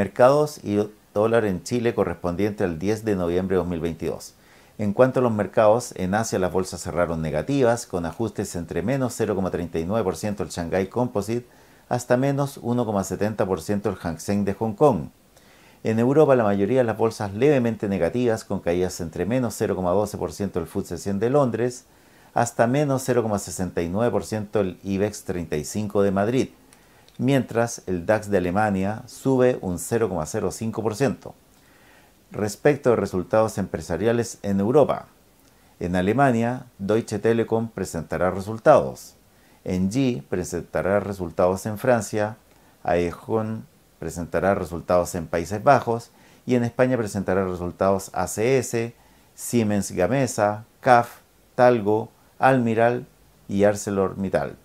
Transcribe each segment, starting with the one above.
Mercados y dólar en Chile correspondiente al 10 de noviembre de 2022. En cuanto a los mercados, en Asia las bolsas cerraron negativas, con ajustes entre menos 0,39% el Shanghai Composite hasta menos 1,70% el Hang Seng de Hong Kong. En Europa la mayoría de las bolsas levemente negativas, con caídas entre menos 0,12% el FTSE 100 de Londres hasta menos 0,69% el IBEX 35 de Madrid mientras el DAX de Alemania sube un 0,05%. Respecto a resultados empresariales en Europa, en Alemania, Deutsche Telekom presentará resultados. en G presentará resultados en Francia, Aegon presentará resultados en Países Bajos y en España presentará resultados ACS, Siemens Gamesa, CAF, Talgo, Almiral y ArcelorMittal.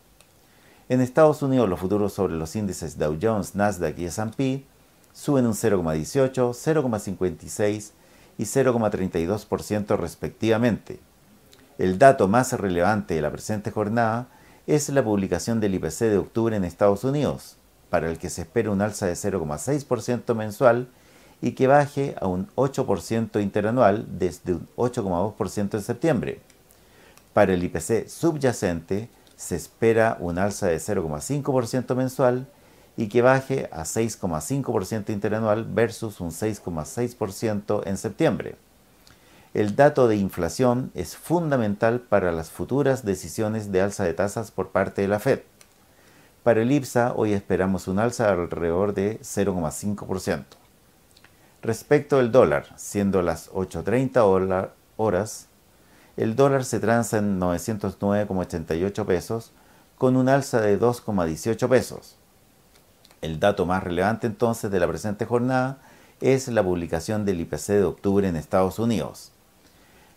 En Estados Unidos, los futuros sobre los índices Dow Jones, Nasdaq y S&P suben un 0,18, 0,56 y 0,32% respectivamente. El dato más relevante de la presente jornada es la publicación del IPC de octubre en Estados Unidos, para el que se espera un alza de 0,6% mensual y que baje a un 8% interanual desde un 8,2% en septiembre. Para el IPC subyacente, se espera un alza de 0,5% mensual y que baje a 6,5% interanual versus un 6,6% en septiembre. El dato de inflación es fundamental para las futuras decisiones de alza de tasas por parte de la Fed. Para el IPSA hoy esperamos un alza alrededor de 0,5%. Respecto al dólar, siendo las 8.30 horas, el dólar se transa en 909,88 pesos, con un alza de 2,18 pesos. El dato más relevante entonces de la presente jornada es la publicación del IPC de octubre en Estados Unidos.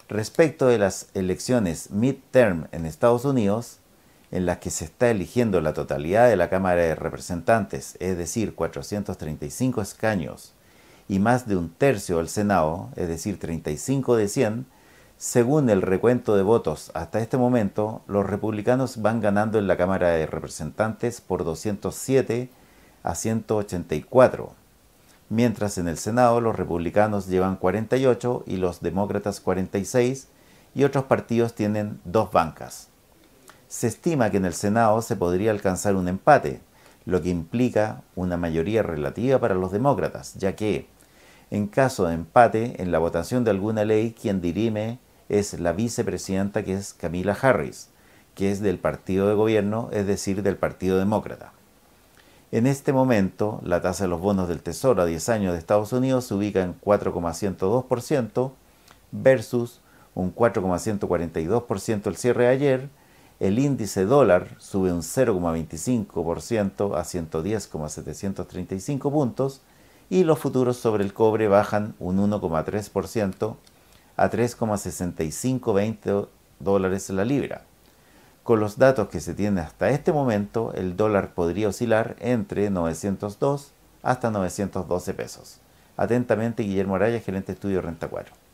Respecto de las elecciones midterm en Estados Unidos, en las que se está eligiendo la totalidad de la Cámara de Representantes, es decir, 435 escaños, y más de un tercio del Senado, es decir, 35 de 100, según el recuento de votos hasta este momento, los republicanos van ganando en la Cámara de Representantes por 207 a 184, mientras en el Senado los republicanos llevan 48 y los demócratas 46 y otros partidos tienen dos bancas. Se estima que en el Senado se podría alcanzar un empate, lo que implica una mayoría relativa para los demócratas, ya que, en caso de empate en la votación de alguna ley, quien dirime es la vicepresidenta, que es Camila Harris, que es del partido de gobierno, es decir, del Partido Demócrata. En este momento, la tasa de los bonos del Tesoro a 10 años de Estados Unidos se ubica en 4,102% versus un 4,142% el cierre ayer. El índice dólar sube un 0,25% a 110,735 puntos y los futuros sobre el cobre bajan un 1,3% a 3,6520 dólares la libra. Con los datos que se tienen hasta este momento, el dólar podría oscilar entre 902 hasta 912 pesos. Atentamente, Guillermo Araya, gerente de estudio Renta 4.